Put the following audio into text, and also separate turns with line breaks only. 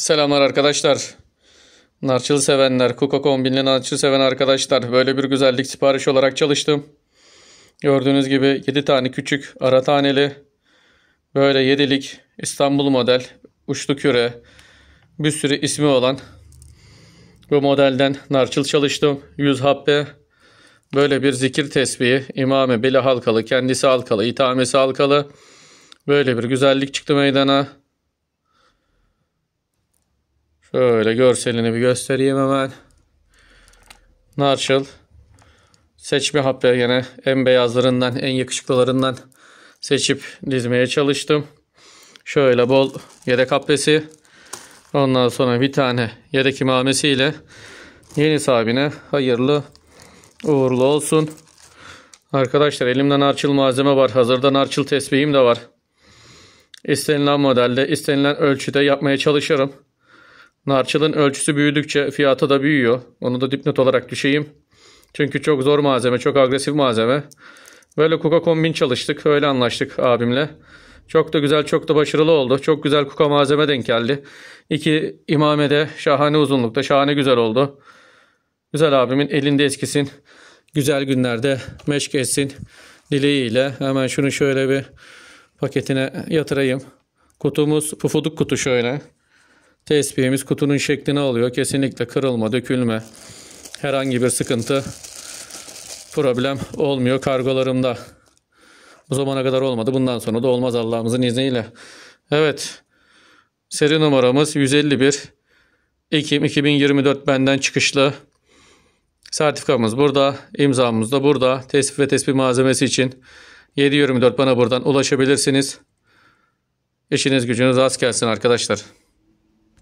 Selamlar arkadaşlar. Narçılı sevenler, Kuka kombinli narçılı seven arkadaşlar. Böyle bir güzellik sipariş olarak çalıştım. Gördüğünüz gibi 7 tane küçük ara taneli böyle 7'lik İstanbul model uçlu küre bir sürü ismi olan bu modelden narçıl çalıştım. 100 habbe böyle bir zikir tesbihi imame bile halkalı kendisi halkalı itamesi halkalı böyle bir güzellik çıktı meydana. Şöyle görselini bir göstereyim hemen. Narçıl. Seçme hapları yine en beyazlarından, en yakışıklılarından seçip dizmeye çalıştım. Şöyle bol yedek haplesi. Ondan sonra bir tane yedek imamesiyle yeni sahibine hayırlı uğurlu olsun. Arkadaşlar elimde narçıl malzeme var. Hazırda narçıl tesbihim de var. İstenilen modelde, istenilen ölçüde yapmaya çalışırım. Narçılın ölçüsü büyüdükçe fiyatı da büyüyor. Onu da dipnot olarak düşeyim. Çünkü çok zor malzeme, çok agresif malzeme. Böyle kuka kombin çalıştık. Öyle anlaştık abimle. Çok da güzel, çok da başarılı oldu. Çok güzel kuka malzeme denk geldi. İki imamede şahane uzunlukta, şahane güzel oldu. Güzel abimin elinde eskisin. Güzel günlerde meşk etsin dileğiyle. Hemen şunu şöyle bir paketine yatırayım. Kutumuz pufuduk kutu şöyle. Tespihimiz kutunun şeklini alıyor. Kesinlikle kırılma, dökülme, herhangi bir sıkıntı, problem olmuyor kargolarımda. Bu zamana kadar olmadı. Bundan sonra da olmaz Allah'ımızın izniyle. Evet. Seri numaramız 151 Ekim 2024 benden çıkışlı. Sertifikamız burada, imzamız da burada. Tesbih ve tesbih malzemesi için 724 bana buradan ulaşabilirsiniz. İşiniz gücünüz rast gelsin arkadaşlar.